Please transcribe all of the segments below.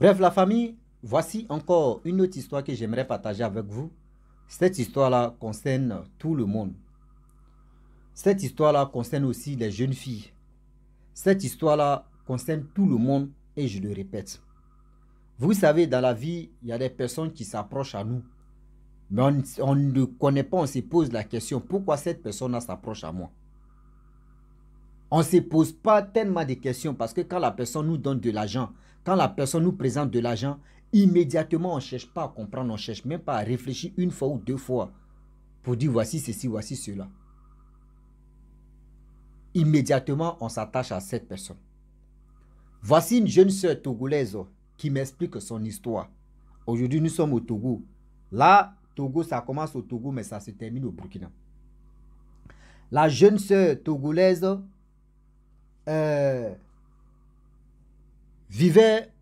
Bref, la famille, voici encore une autre histoire que j'aimerais partager avec vous. Cette histoire-là concerne tout le monde. Cette histoire-là concerne aussi les jeunes filles. Cette histoire-là concerne tout le monde et je le répète. Vous savez, dans la vie, il y a des personnes qui s'approchent à nous. Mais on, ne connaît pas, on se pose la question, pourquoi cette personne-là s'approche à moi On ne se pose pas tellement de questions parce que quand la personne nous donne de l'argent, quand la personne nous présente de l'argent, immédiatement, on ne cherche pas à comprendre, on ne cherche même pas à réfléchir une fois ou deux fois pour dire voici ceci, voici cela. Immédiatement, on s'attache à cette personne. Voici une jeune sœur togolaise qui m'explique son histoire. Aujourd'hui, nous sommes au Togo. Là, Togo, ça commence au Togo, mais ça se termine au Burkina. La jeune sœur togolaise, euh, vivait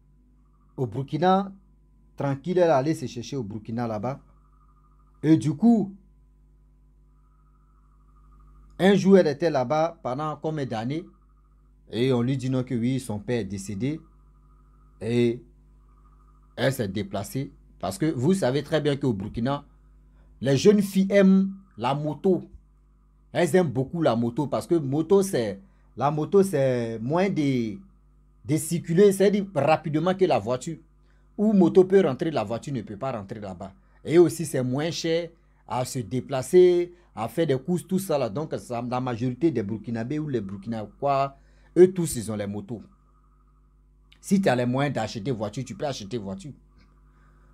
au Burkina, tranquille, elle allait se chercher au Burkina là-bas. Et du coup, un jour, elle était là-bas pendant combien d'années et on lui dit non que oui, son père est décédé et elle s'est déplacée parce que vous savez très bien qu'au Burkina, les jeunes filles aiment la moto. Elles aiment beaucoup la moto parce que moto c'est la moto c'est moins des de circuler, c'est-à-dire rapidement que la voiture ou moto peut rentrer, la voiture ne peut pas rentrer là-bas. Et aussi, c'est moins cher à se déplacer, à faire des courses, tout ça là. Donc, la majorité des Burkinabés ou les quoi eux tous, ils ont les motos. Si tu as les moyens d'acheter voiture, tu peux acheter voiture.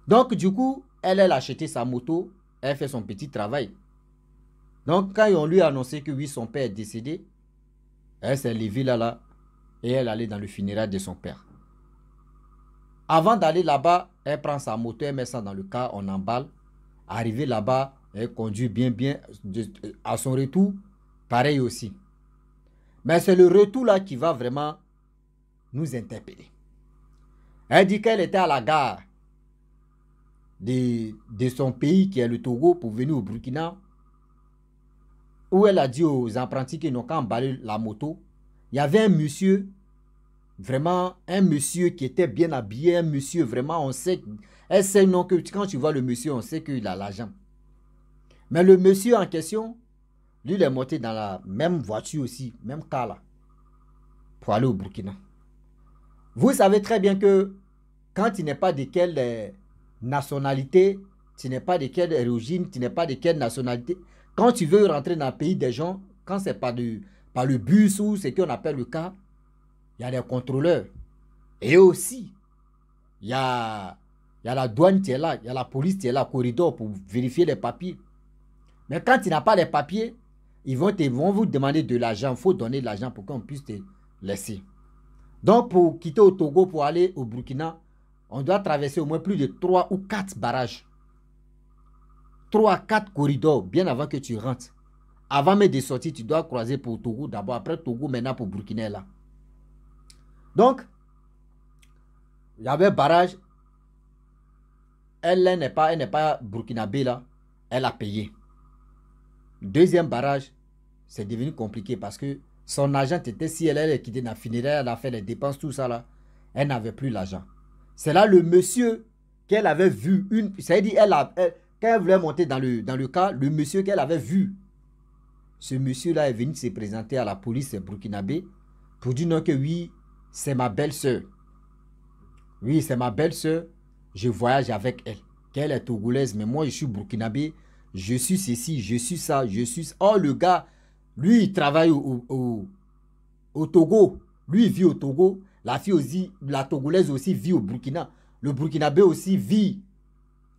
Donc, du coup, elle, elle a acheté sa moto, elle fait son petit travail. Donc, quand on lui a annoncé que oui, son père est décédé, elle s'est levée là, là, et elle allait dans le funérail de son père. Avant d'aller là-bas, elle prend sa moto, elle met ça dans le car, on emballe. Arrivée là-bas, elle conduit bien, bien. À son retour, pareil aussi. Mais c'est le retour là qui va vraiment nous interpeller. Elle dit qu'elle était à la gare de, de son pays, qui est le Togo, pour venir au Burkina, où elle a dit aux apprentis qu'ils n'ont qu'à emballer la moto. Il y avait un monsieur Vraiment, un monsieur qui était bien habillé, un monsieur vraiment, on sait, elle sait non que quand tu vois le monsieur, on sait qu'il a l'argent. Mais le monsieur en question, lui, il est monté dans la même voiture aussi, même car là, pour aller au Burkina. Vous savez très bien que quand tu n'es pas de quelle euh, nationalité, tu n'es pas de quelle origine, tu n'es pas de quelle nationalité, quand tu veux rentrer dans le pays des gens, quand c'est pas du, par le bus ou ce qu'on appelle le cas, il y a les contrôleurs. Et aussi, il y a, la douane qui est là, il y a la police qui est là, corridor pour vérifier les papiers. Mais quand tu n'as pas les papiers, ils vont, vont vous demander de l'argent. Il faut donner de l'argent pour qu'on puisse te laisser. Donc, pour quitter au Togo, pour aller au Burkina, on doit traverser au moins plus de 3 ou 4 barrages. 3 4 corridors bien avant que tu rentres. Avant même de sortir, tu dois croiser pour Togo d'abord, après Togo, maintenant pour Burkina là. Donc, il y avait barrage. Elle, n'est pas, elle pas burkinabé là. Elle a payé. Deuxième barrage, c'est devenu compliqué parce que son agent était, si elle dans la funéraire, elle a fait les dépenses, tout ça là. Elle n'avait plus l'argent. C'est là le monsieur qu'elle avait vu. Une, ça veut dire, elle, a, quand elle voulait monter dans le, dans le cas, le monsieur qu'elle avait vu, ce monsieur-là est venu se présenter à la police burkinabé pour dire non que oui, c'est ma belle-sœur. Oui, c'est ma belle-sœur. Je voyage avec elle. Qu'elle est togolaise, mais moi, je suis burkinabé. Je suis ceci, je suis ça, je suis... Oh, le gars, lui, il travaille au, au, Togo. Lui, il vit au Togo. La fille aussi, la togolaise aussi vit au Burkina. Le burkinabé aussi vit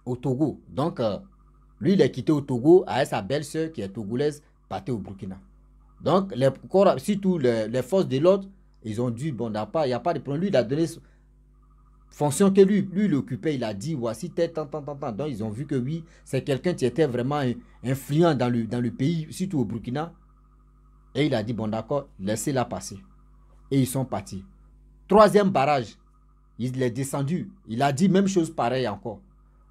au Togo. Donc, euh, lui, il est quitté au Togo avec sa belle-sœur qui est togolaise, partait au Burkina. Donc, les, surtout les forces de l'ordre, ils ont dit, bon, il n'y a pas de problème. Lui, il a donné fonction que lui, lui l'occupait. Il a dit, voici, t'es tant, tant, tant, tant. Donc, ils ont vu que oui, c'est quelqu'un qui était vraiment influent dans le, dans le pays, surtout au Burkina. Et il a dit, bon, d'accord, laissez-la passer. Et ils sont partis. Troisième barrage, il est descendu. Il a dit même chose pareille encore.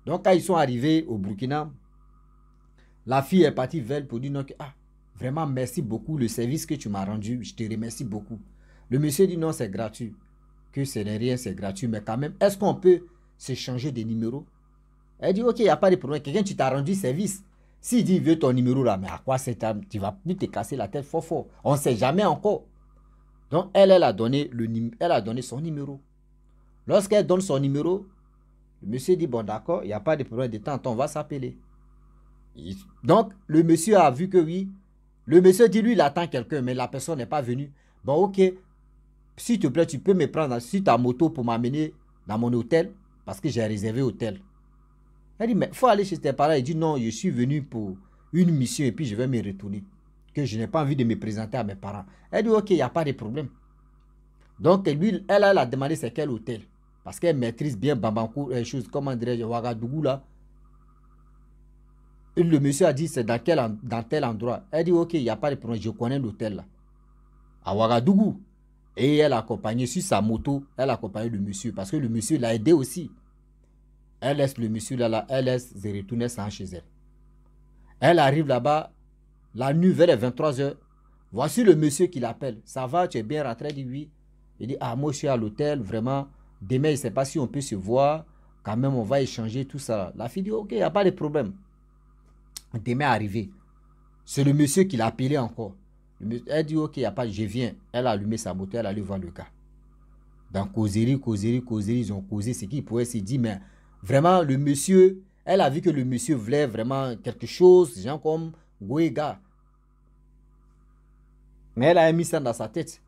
Donc, quand ils sont arrivés au Burkina, la fille est partie vers pour dire, ah, vraiment, merci beaucoup le service que tu m'as rendu. Je te remercie beaucoup. Le monsieur dit non, c'est gratuit. Que ce n'est rien, c'est gratuit, mais quand même, est-ce qu'on peut s'échanger des numéros Elle dit, ok, il n'y a pas de problème. Quelqu'un, tu t'as rendu service. S'il dit, veux ton numéro là, mais à quoi c'est Tu vas plus te casser la tête fort fort. On ne sait jamais encore. Donc, elle, elle a donné, le, elle a donné son numéro. Lorsqu'elle donne son numéro, le monsieur dit, bon d'accord, il n'y a pas de problème de temps, on va s'appeler. Donc, le monsieur a vu que oui. Le monsieur dit, lui, il attend quelqu'un, mais la personne n'est pas venue. Bon, ok, s'il te plaît, tu peux me prendre sur ta moto pour m'amener dans mon hôtel parce que j'ai réservé hôtel. Elle dit, mais il faut aller chez tes parents. Elle dit, non, je suis venu pour une mission et puis je vais me retourner. Que je n'ai pas envie de me présenter à mes parents. Elle dit, ok, il n'y a pas de problème. Donc, elle, a demandé c'est quel hôtel. Parce qu'elle maîtrise bien Bambankou, euh, les choses, comment dirais-je, Ouagadougou là. le monsieur a dit, c'est dans, dans, tel endroit. Elle dit, ok, il n'y a pas de problème, je connais l'hôtel là. À Ouagadougou. Et elle accompagnait sur sa moto, elle accompagnait le monsieur parce que le monsieur l'a aidé aussi. Elle laisse le monsieur là, là elle laisse et retourne sans chez elle. Elle arrive là-bas, la nuit vers les 23h. Voici le monsieur qui l'appelle. Ça va, tu es bien rentré dit oui. Il dit Ah, moi je suis à l'hôtel, vraiment. Demain, je ne sais pas si on peut se voir. Quand même, on va échanger tout ça. La fille dit Ok, il n'y a pas de problème. Demain, arrivé. C'est le monsieur qui l'a appelé encore. Elle dit, OK, pas, je viens. Elle a allumé sa moto, elle a voir le cas. Dans causerie, causerie, causerie, ils ont causé ce qui pourrait se dire, mais vraiment, le monsieur, elle a vu que le monsieur voulait vraiment quelque chose, genre comme Guega Mais elle a mis ça dans sa tête.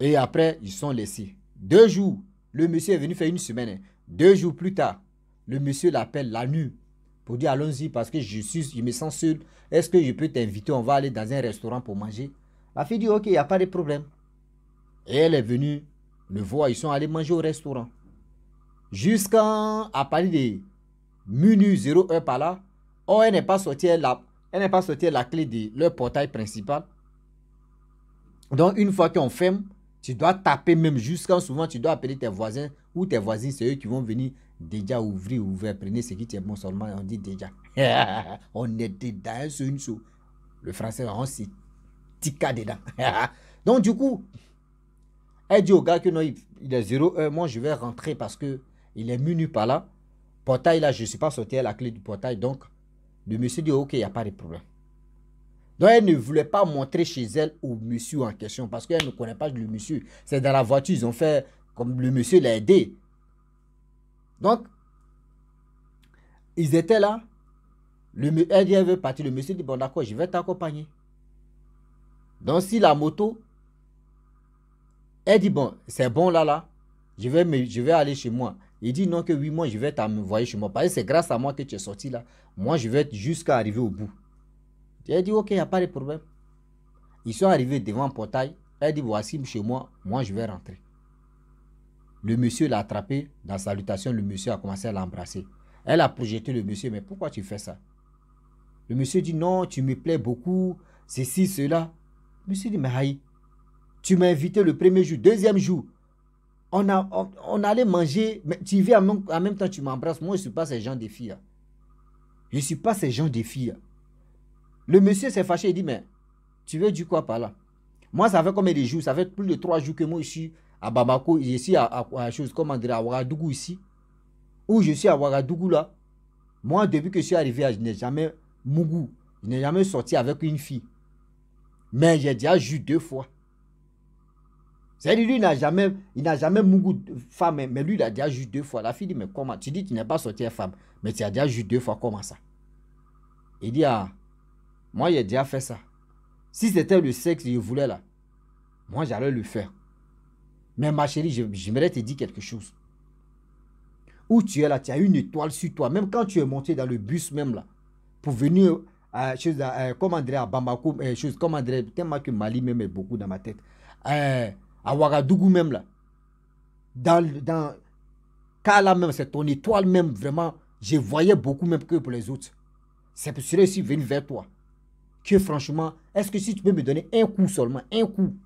Et après, ils sont laissés. Deux jours, le monsieur est venu faire une semaine. Deux jours plus tard, le monsieur l'appelle la nuit pour dire allons-y parce que je, suis, je me sens seul. Est-ce que je peux t'inviter On va aller dans un restaurant pour manger. La fille dit Ok, il n'y a pas de problème. Et elle est venue le voir. Ils sont allés manger au restaurant. Jusqu'à à des menus minuit 01 par là. Oh, elle n'est pas sortie la, elle n'est pas sortie la clé de leur portail principal. Donc, une fois qu'on ferme, tu dois taper même jusqu'à souvent, tu dois appeler tes voisins ou tes voisines, c'est eux qui vont venir Déjà ouvrir, ouvert, prenez ce qui est bon seulement, on dit déjà. on est dedans, c'est une chose. Le français, on s'est tika dedans. Donc du coup, elle dit au gars que non, il est 0 moi je vais rentrer parce que il est muni par là. Portail là, je ne suis pas sorti à la clé du portail. Donc, le monsieur dit ok, il n'y a pas de problème. Donc, elle ne voulait pas montrer chez elle au monsieur en question parce qu'elle ne connaît pas le monsieur. C'est dans la voiture, ils ont fait comme le monsieur l'a aidé. Donc, ils étaient là. Le, elle veut partir. Le monsieur dit, bon d'accord, je vais t'accompagner. Donc, si la moto, elle dit, bon, c'est bon là, là, je vais, je vais aller chez moi. Il dit, non, que oui, moi, je vais t'envoyer chez moi. Parce que c'est grâce à moi que tu es sorti là. Moi, je vais jusqu'à arriver au bout. Elle dit, ok, il n'y a pas de problème. Ils sont arrivés devant le portail. Elle dit, voici chez moi, moi, je vais rentrer. Le monsieur l'a attrapé. Dans la salutation, le monsieur a commencé à l'embrasser. Elle a projeté le monsieur. Mais pourquoi tu fais ça Le monsieur dit Non, tu me plais beaucoup. Ceci, cela. Le monsieur dit Mais Aïe, tu m'as invité le premier jour, deuxième jour. On, a, on, allait manger. Mais tu viens en, même, temps, tu m'embrasses. Moi, je ne suis pas ces gens des filles. Je ne suis pas ces gens des filles. Le monsieur s'est fâché. Il dit Mais tu veux du quoi par là moi, ça fait combien de jours Ça fait plus de trois jours que moi, je suis à Bamako, je suis à, à, chose, comment dire, à Ouagadougou ici, où je suis à Ouagadougou là. Moi, depuis que je suis arrivé, je n'ai jamais Mougou, je n'ai jamais sorti avec une fille. Mais j'ai déjà joué deux fois. C'est-à-dire, lui, il n'a jamais, il jamais Mougou femme, mais lui, il a déjà joué deux fois. La fille dit, mais comment Tu dis, tu n'es pas sorti avec femme, mais tu as déjà joué deux fois, comment ça Il dit, ah, moi, j'ai déjà fait ça. Si c'était le sexe que je voulais là, moi, j'allais le faire. Mais ma chérie, j'aimerais te dire quelque chose. Où tu es là, tu as une étoile sur toi. Même quand tu es monté dans le bus même là, pour venir à, à, euh, comme André à Bamako, euh, comme André, tellement que Mali même est beaucoup dans ma tête. Euh, à Ouagadougou même là. Dans, dans Kala même, c'est ton étoile même, vraiment. Je voyais beaucoup même que pour les autres. C'est pour cela que je venu vers toi. Que franchement, est-ce que si tu peux me donner un coup seulement, un coup,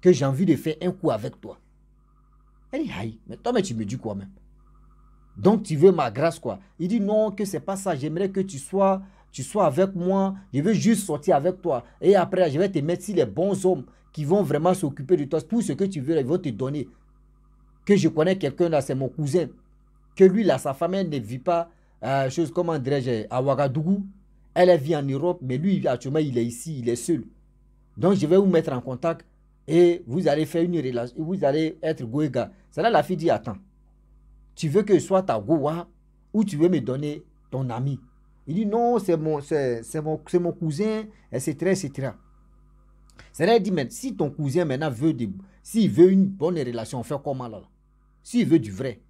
que j'ai envie de faire un coup avec toi. Elle dit, aïe, mais toi, mais tu me dis quoi même Donc tu veux ma grâce quoi Il dit, non, que c'est pas ça, j'aimerais que tu sois, tu sois avec moi, je veux juste sortir avec toi. Et après, je vais te mettre ici les bons hommes qui vont vraiment s'occuper de toi, Pour ce que tu veux, ils vont te donner. Que je connais quelqu'un là, c'est mon cousin. Que lui là, sa femme, elle ne vit pas, euh, chose comment dirais-je, à Ouagadougou. Elle vit en Europe, mais lui, actuellement, il est ici, il est seul. Donc, je vais vous mettre en contact et vous allez faire une relation, vous allez être goéga. C'est là la fille dit Attends, tu veux que je sois ta goa ou tu veux me donner ton ami Il dit Non, c'est mon, c'est, mon, mon, cousin, etc. etc. C'est là il dit Mais si ton cousin maintenant veut, s'il veut une bonne relation, on fait comment là, S'il veut du vrai,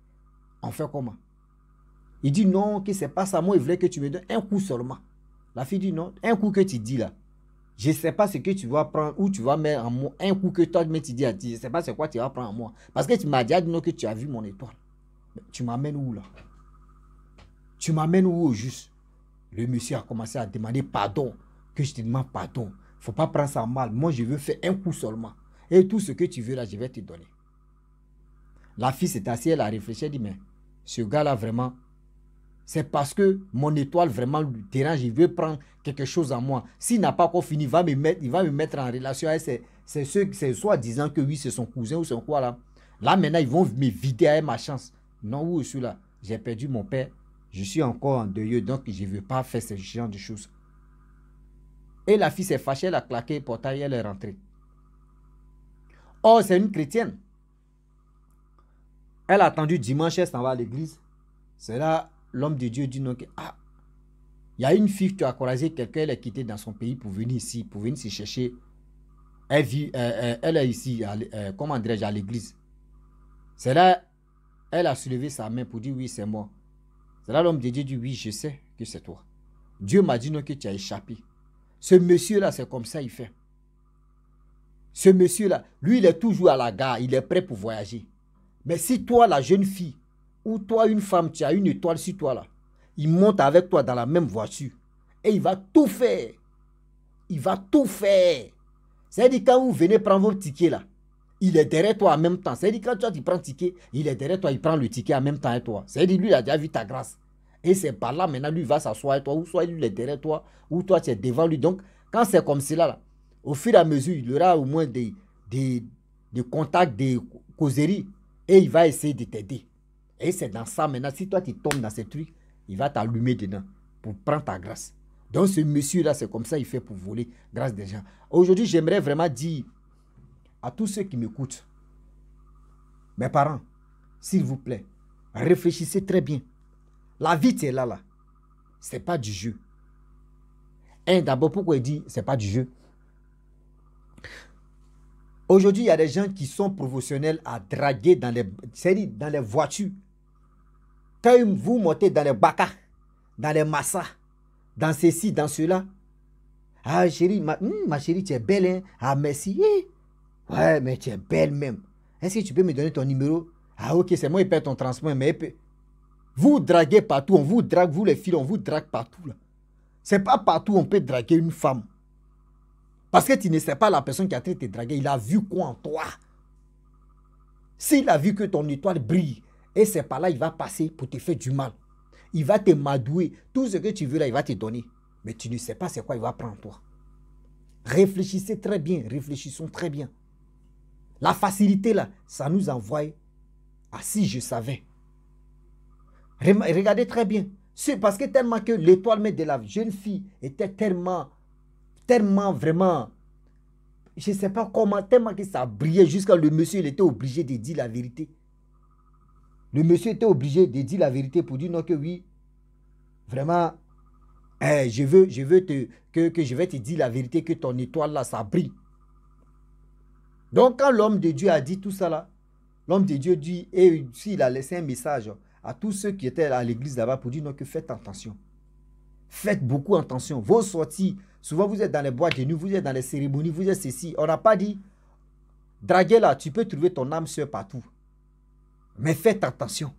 on fait comment Il dit Non, que c'est pas ça, moi il voulais que tu me donnes un coup seulement. La fille dit Non, un coup que tu dis là je ne sais pas ce que tu vas prendre où tu vas mettre en moi. Un coup que toi, mais tu dis à toi, je ne sais pas c'est quoi tu vas prendre en moi. Parce que tu m'as dit dit non, que tu as vu mon étoile. tu m'amènes où là Tu m'amènes où juste Le monsieur a commencé à demander pardon. Que je te demande pardon. faut pas prendre ça mal. Moi, je veux faire un coup seulement. Et tout ce que tu veux là, je vais te donner. La fille s'est assise, elle a réfléchi, elle dit, mais ce gars-là, vraiment, c'est parce que mon étoile vraiment lui dérange. Il veut prendre quelque chose à moi. S'il n'a pas encore fini, il va me mettre, il va me mettre en relation avec ses, soi-disant que oui, c'est son cousin ou son quoi là. Là maintenant, ils vont me vider avec ma chance. Non, où je là J'ai perdu mon père. Je suis encore en deuil, donc je ne veux pas faire ce genre de choses. Et la fille s'est fâchée, elle a claqué le portail, elle est rentrée. Oh, c'est une chrétienne. Elle a attendu dimanche, elle s'en va à l'église. C'est là l'homme de Dieu dit non ah, il y a une fille que tu as croisée, quelqu'un, elle est quittée dans son pays pour venir ici, pour venir se chercher. Elle, euh, euh, est ici, euh, comment dirais-je, à l'église. C'est là, elle a soulevé sa main pour dire, oui, c'est moi. C'est là l'homme de Dieu dit, oui, je sais que c'est toi. Dieu m'a dit non que tu as échappé. Ce monsieur-là, c'est comme ça il fait. Ce monsieur-là, lui, il est toujours à la gare, il est prêt pour voyager. Mais si toi, la jeune fille, ou toi, une femme, tu as une étoile sur toi là, il monte avec toi dans la même voiture et il va tout faire. Il va tout faire. C'est-à-dire, quand vous venez prendre vos tickets là, il est derrière toi en même temps. C'est-à-dire, quand toi, tu prends le ticket, il est derrière toi, il prend le ticket en même temps avec toi. C'est-à-dire, lui, il a déjà vu ta grâce. Et c'est par là, maintenant, lui va s'asseoir avec toi, ou soit il est derrière toi, ou toi, tu es devant lui. Donc, quand c'est comme cela, là, au fur et à mesure, il aura au moins des, des contacts, des causeries, et il va essayer de t'aider. Et c'est dans ça maintenant, si toi tu tombes dans ce truc il va t'allumer dedans pour prendre ta grâce. Donc ce monsieur-là, c'est comme ça il fait pour voler grâce des gens. Aujourd'hui, j'aimerais vraiment dire à tous ceux qui m'écoutent, mes parents, s'il vous plaît, réfléchissez très bien. La vie, c'est là, là. C'est pas du jeu. Et d'abord, pourquoi il dit c'est pas du jeu Aujourd'hui, il y a des gens qui sont professionnels à draguer dans les, dans les voitures. Quand vous montez dans les bacas, dans les massas, dans ceci, dans cela, ah chérie, hmm, ma, chérie, tu es belle, hein? Ah merci. Eh. Ouais, mais tu es belle même. Est-ce que tu peux me donner ton numéro Ah ok, c'est moi, qui perds ton transport, mais Vous draguez partout, on vous drague, vous les filles, on vous drague partout. Là. C'est pas partout on peut draguer une femme. Parce que tu ne sais pas la personne qui a traité de te draguer, il a vu quoi en toi S'il a vu que ton étoile brille, et c'est par là il va passer pour te faire du mal. Il va te madouer. Tout ce que tu veux là, il va te donner. Mais tu ne sais pas c'est quoi il va prendre toi. Réfléchissez très bien, réfléchissons très bien. La facilité là, ça nous envoie à si je savais. Regardez très bien. C'est parce que tellement que l'étoile mais de la jeune fille était tellement, tellement vraiment, je ne sais pas comment, tellement que ça brillait jusqu'à le monsieur, il était obligé de dire la vérité. Le monsieur était obligé de dire la vérité pour dire non que oui, vraiment, eh, je veux, je veux te, que, je vais te dire la vérité, que ton étoile là, ça brille. Donc quand l'homme de Dieu a dit tout ça là, l'homme de Dieu dit, et s'il a laissé un message à tous ceux qui étaient à l'église là-bas pour dire non que faites attention. Faites beaucoup attention. Vos sorties, souvent vous êtes dans les boîtes de nuit, vous êtes dans les cérémonies, vous êtes ceci. On n'a pas dit, draguer là, tu peux trouver ton âme sur partout. Mais faites attention.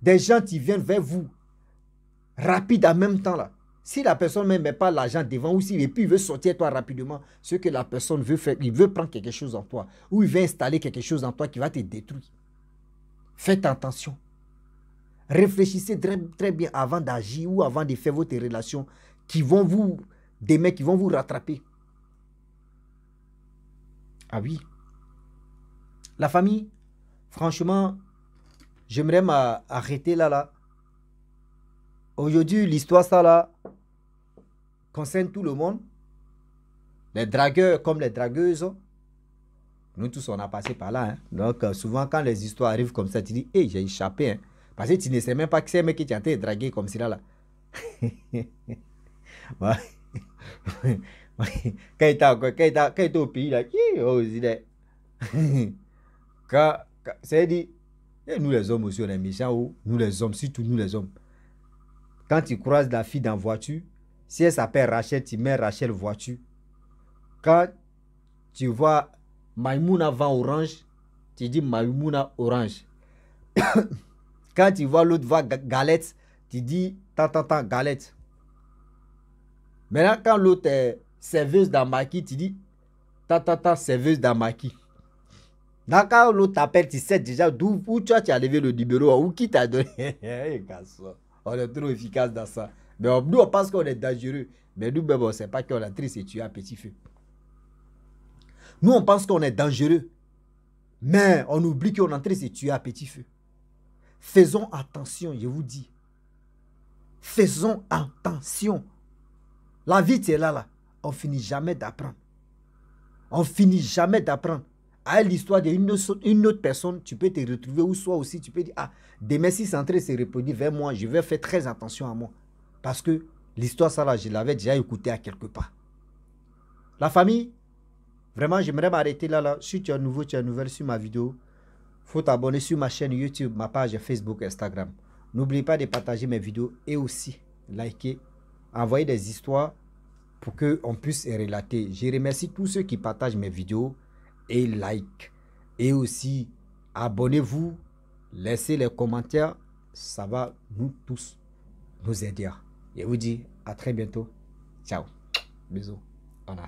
Des gens qui viennent vers vous, rapides en même temps là. Si la personne ne met pas l'argent devant ou et puis veut sortir toi rapidement, ce que la personne veut faire, il veut prendre quelque chose en toi ou il veut installer quelque chose en toi qui va te détruire. Faites attention. Réfléchissez très, bien avant d'agir ou avant de faire votre relation qui vont vous, des mecs qui vont vous rattraper. Ah oui. La famille, Franchement, j'aimerais m'arrêter là, là. Aujourd'hui, l'histoire, ça, là, concerne tout le monde. Les dragueurs comme les dragueuses. Nous tous, on a passé par là. Hein. Donc, euh, souvent, quand les histoires arrivent comme ça, tu dis, hé, j'ai échappé. Hein. Parce que tu ne sais même pas que c'est un mec qui de dragué comme cela, là. quand tu es au pays, là, oh, quand, c'est dit, dire eh, nous les hommes aussi, on est méchants, oh, nous les hommes, surtout nous les hommes. Quand tu croises la fille dans la voiture, si elle s'appelle Rachel, tu mets Rachel voiture. Quand tu vois Maïmouna vend orange, tu dis Maïmouna orange. Quand tu vois l'autre va galette, tu dis tant, tant, tant, galette. Maintenant, quand l'autre est serveuse dans maquis, tu dis tant, tant, tant, serveuse dans maquis. Dans où l'autre t'appelle, tu sais déjà d'où où tu as levé le numéro, ou qui t'a donné. on est trop efficace dans ça. Mais nous, on pense qu'on est dangereux. Mais nous on ne sait pas qu'on est triste et tué à petit feu. Nous, on pense qu'on est dangereux. Mais on oublie qu'on est triste et tué à petit feu. Faisons attention, je vous dis. Faisons attention. La vie, c'est là, là. On finit jamais d'apprendre. On finit jamais d'apprendre à l'histoire d'une autre personne, tu peux te retrouver ou soit aussi tu peux dire, ah, demain si c'est entré, se vers moi, je vais faire très attention à moi. Parce que l'histoire, ça là, je l'avais déjà écouté à quelque part. La famille, vraiment, j'aimerais m'arrêter là, là. Si tu es nouveau, tu es nouvelle sur ma vidéo, faut t'abonner sur ma chaîne YouTube, ma page Facebook, Instagram. N'oublie pas de partager mes vidéos et aussi liker, envoyer des histoires pour qu'on puisse les relater. Je remercie tous ceux qui partagent mes vidéos et like. Et aussi, abonnez-vous, laissez les commentaires, ça va nous tous nous aider. et vous dis à très bientôt. Ciao. Bisous. On a